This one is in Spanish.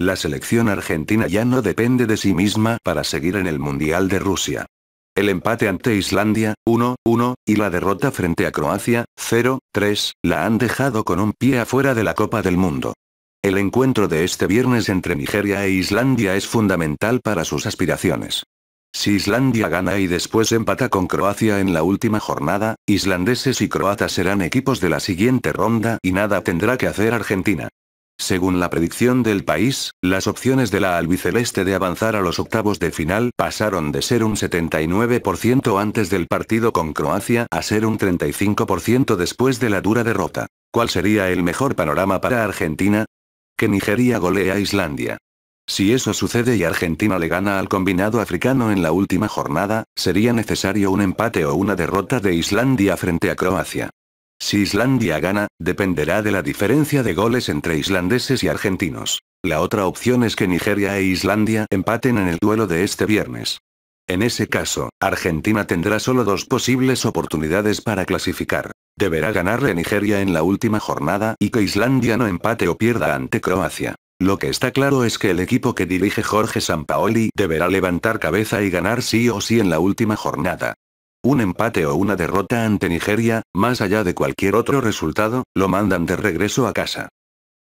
La selección argentina ya no depende de sí misma para seguir en el Mundial de Rusia. El empate ante Islandia, 1-1, y la derrota frente a Croacia, 0-3, la han dejado con un pie afuera de la Copa del Mundo. El encuentro de este viernes entre Nigeria e Islandia es fundamental para sus aspiraciones. Si Islandia gana y después empata con Croacia en la última jornada, islandeses y croatas serán equipos de la siguiente ronda y nada tendrá que hacer Argentina. Según la predicción del país, las opciones de la albiceleste de avanzar a los octavos de final pasaron de ser un 79% antes del partido con Croacia a ser un 35% después de la dura derrota. ¿Cuál sería el mejor panorama para Argentina? Que Nigeria golee a Islandia. Si eso sucede y Argentina le gana al combinado africano en la última jornada, sería necesario un empate o una derrota de Islandia frente a Croacia. Si Islandia gana, dependerá de la diferencia de goles entre islandeses y argentinos. La otra opción es que Nigeria e Islandia empaten en el duelo de este viernes. En ese caso, Argentina tendrá solo dos posibles oportunidades para clasificar. Deberá ganarle Nigeria en la última jornada y que Islandia no empate o pierda ante Croacia. Lo que está claro es que el equipo que dirige Jorge Sampaoli deberá levantar cabeza y ganar sí o sí en la última jornada. Un empate o una derrota ante Nigeria, más allá de cualquier otro resultado, lo mandan de regreso a casa.